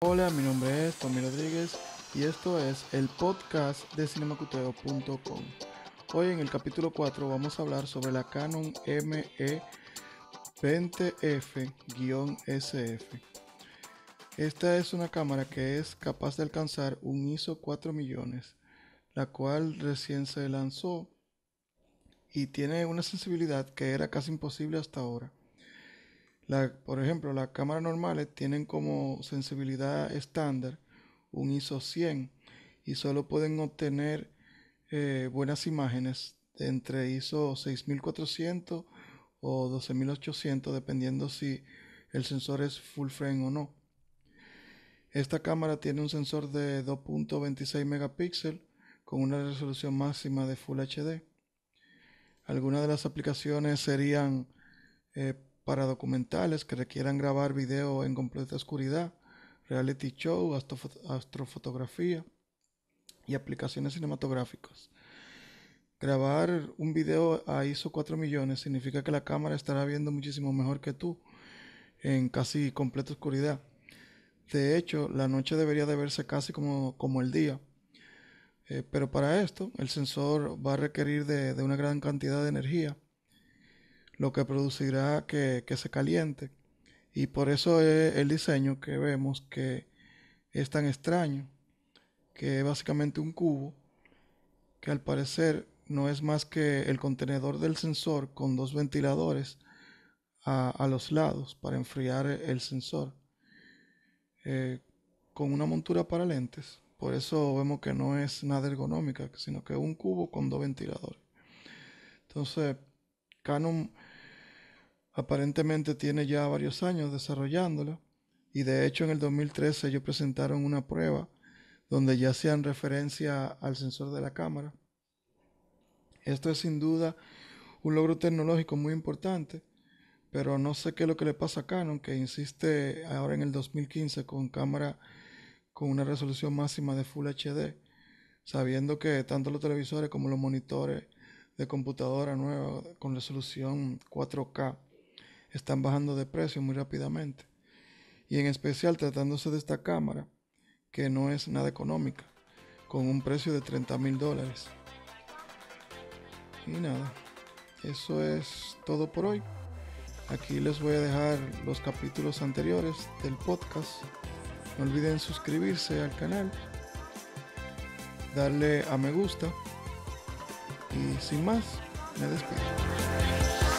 Hola, mi nombre es Tommy Rodríguez y esto es el podcast de cinemacuteo.com. Hoy en el capítulo 4 vamos a hablar sobre la Canon ME20F-SF. Esta es una cámara que es capaz de alcanzar un ISO 4 millones, la cual recién se lanzó y tiene una sensibilidad que era casi imposible hasta ahora por ejemplo, las cámaras normales tienen como sensibilidad estándar un ISO 100 y solo pueden obtener eh, buenas imágenes entre ISO 6400 o 12800 dependiendo si el sensor es full frame o no. Esta cámara tiene un sensor de 2.26 megapíxeles con una resolución máxima de Full HD. Algunas de las aplicaciones serían eh, para documentales que requieran grabar video en completa oscuridad, reality show, astrofotografía y aplicaciones cinematográficas. Grabar un video a ISO 4 millones significa que la cámara estará viendo muchísimo mejor que tú en casi completa oscuridad. De hecho, la noche debería de verse casi como, como el día. Eh, pero para esto, el sensor va a requerir de una gran cantidad de energía lo que producirá que, se caliente. Y por eso es el diseño que vemos que es tan extraño, que es básicamente un cubo, que al parecer no es más que el contenedor del sensor con dos ventiladores a, los lados para enfriar el sensor, eh, con una montura para lentes. Por eso vemos que no es nada ergonómica, sino que es un cubo con dos ventiladores. Entonces, Canon aparentemente tiene ya varios años desarrollándola y de hecho en el 2013 ellos presentaron una prueba donde ya hacían referencia al sensor de la cámara. Esto es sin duda un logro tecnológico muy importante, pero no sé qué es lo que le pasa a Canon, que insiste ahora en el 2015 con cámara con una resolución máxima de Full HD, sabiendo que tanto los televisores como los monitores de computadora nueva con resolución 4K están bajando de precio muy rápidamente. Y en especial tratándose de esta cámara, que no es nada económica, con un precio de 30 mil dólares. Y nada, eso es todo por hoy. Aquí les voy a dejar los capítulos anteriores del podcast. No olviden suscribirse al canal, darle a me gusta y sin más, me despido.